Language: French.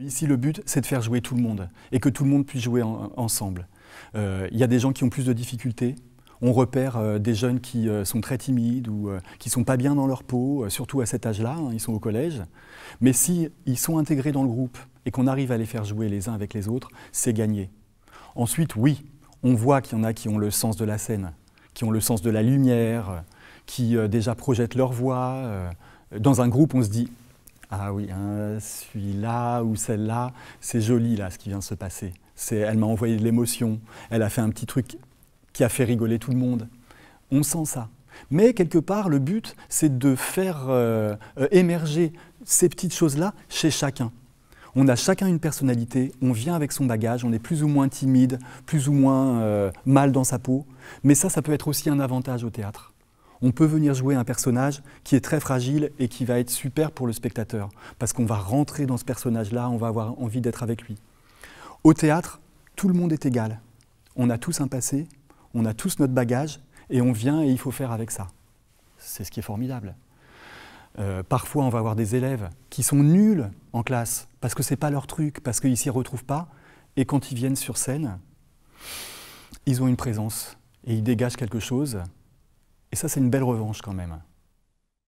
Ici, le but, c'est de faire jouer tout le monde et que tout le monde puisse jouer ensemble. Il euh, y a des gens qui ont plus de difficultés. On repère euh, des jeunes qui euh, sont très timides ou qui sont pas bien dans leur peau, surtout à cet âge-là, hein, ils sont au collège. Mais si ils sont intégrés dans le groupe et qu'on arrive à les faire jouer les uns avec les autres, c'est gagné. Ensuite, oui, on voit qu'il y en a qui ont le sens de la scène, qui ont le sens de la lumière, qui déjà projettent leur voix. Dans un groupe, on se dit ah oui, hein, celui-là ou celle-là, c'est joli là ce qui vient de se passer. Elle m'a envoyé de l'émotion, elle a fait un petit truc qui a fait rigoler tout le monde. On sent ça. Mais quelque part, le but, c'est de faire euh, euh, émerger ces petites choses-là chez chacun. On a chacun une personnalité, on vient avec son bagage, on est plus ou moins timide, plus ou moins euh, mal dans sa peau. Mais ça, ça peut être aussi un avantage au théâtre on peut venir jouer un personnage qui est très fragile et qui va être super pour le spectateur, parce qu'on va rentrer dans ce personnage-là, on va avoir envie d'être avec lui. Au théâtre, tout le monde est égal. On a tous un passé, on a tous notre bagage, et on vient et il faut faire avec ça. C'est ce qui est formidable. Euh, parfois, on va avoir des élèves qui sont nuls en classe, parce que ce n'est pas leur truc, parce qu'ils ne s'y retrouvent pas, et quand ils viennent sur scène, ils ont une présence, et ils dégagent quelque chose, et ça, c'est une belle revanche quand même.